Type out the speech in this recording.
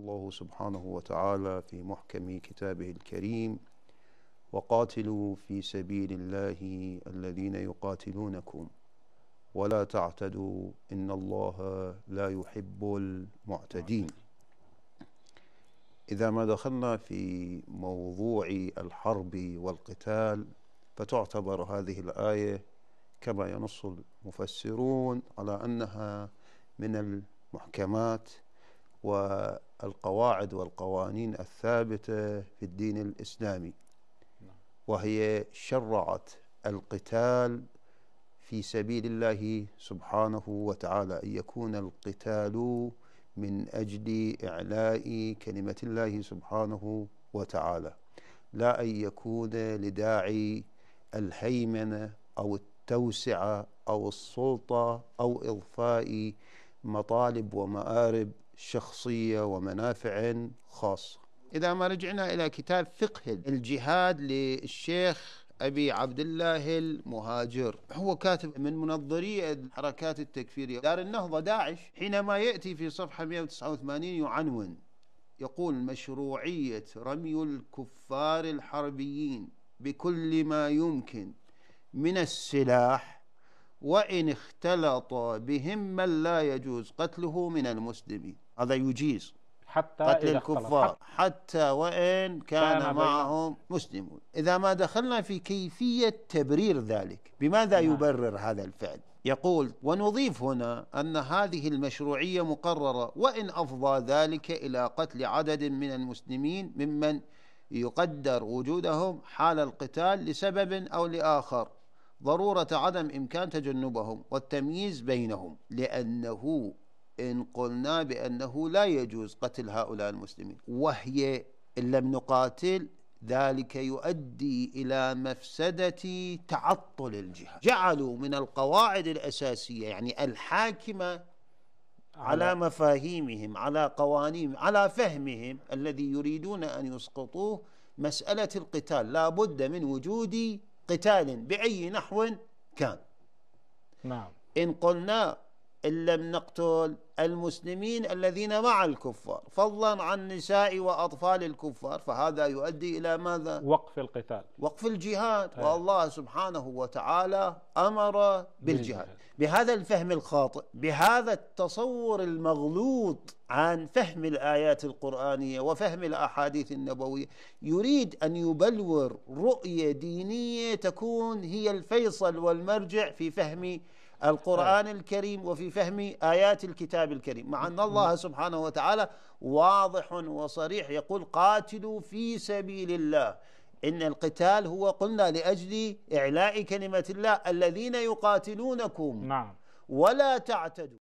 الله سبحانه وتعالى في محكم كتابه الكريم وقاتلوا في سبيل الله الذين يقاتلونكم ولا تعتدوا إن الله لا يحب المعتدين إذا ما دخلنا في موضوع الحرب والقتال فتعتبر هذه الآية كما ينص المفسرون على أنها من المحكمات والقواعد والقوانين الثابتة في الدين الإسلامي وهي شرعت القتال في سبيل الله سبحانه وتعالى أن يكون القتال من أجل إعلاء كلمة الله سبحانه وتعالى لا أن يكون لداعي الهيمنة أو التوسعة أو السلطة أو إضفاء مطالب ومآرب شخصية ومنافع خاصة إذا ما رجعنا إلى كتاب فقه الجهاد للشيخ أبي عبد الله المهاجر هو كاتب من منظري الحركات التكفيرية دار النهضة داعش حينما يأتي في صفحة 189 يعنون يقول مشروعية رمي الكفار الحربيين بكل ما يمكن من السلاح وإن اختلط بهم من لا يجوز قتله من المسلمين هذا يجيز حتى قتل الكفار حتى وإن كان, كان معهم مسلمون إذا ما دخلنا في كيفية تبرير ذلك بماذا نعم. يبرر هذا الفعل يقول ونضيف هنا أن هذه المشروعية مقررة وإن أفضى ذلك إلى قتل عدد من المسلمين ممن يقدر وجودهم حال القتال لسبب أو لآخر ضرورة عدم إمكان تجنبهم والتمييز بينهم لأنه إن قلنا بأنه لا يجوز قتل هؤلاء المسلمين وهي إن لم نقاتل ذلك يؤدي إلى مفسدة تعطل الجهة جعلوا من القواعد الأساسية يعني الحاكمة على مفاهيمهم على قوانين على فهمهم الذي يريدون أن يسقطوه مسألة القتال لا بد من وجود قتال بأي نحو كان نعم إن قلنا إن لم نقتل المسلمين الذين مع الكفار فضلا عن نساء وأطفال الكفار فهذا يؤدي إلى ماذا؟ وقف القتال وقف الجهاد هي. والله سبحانه وتعالى أمر بالجهاد بهذا الفهم الخاطئ بهذا التصور المغلوط عن فهم الآيات القرآنية وفهم الأحاديث النبوية يريد أن يبلور رؤية دينية تكون هي الفيصل والمرجع في فهم القرآن نعم. الكريم وفي فهم آيات الكتاب الكريم مع أن الله نعم. سبحانه وتعالى واضح وصريح يقول قاتلوا في سبيل الله إن القتال هو قلنا لأجل إعلاء كلمة الله الذين يقاتلونكم نعم ولا تعتدوا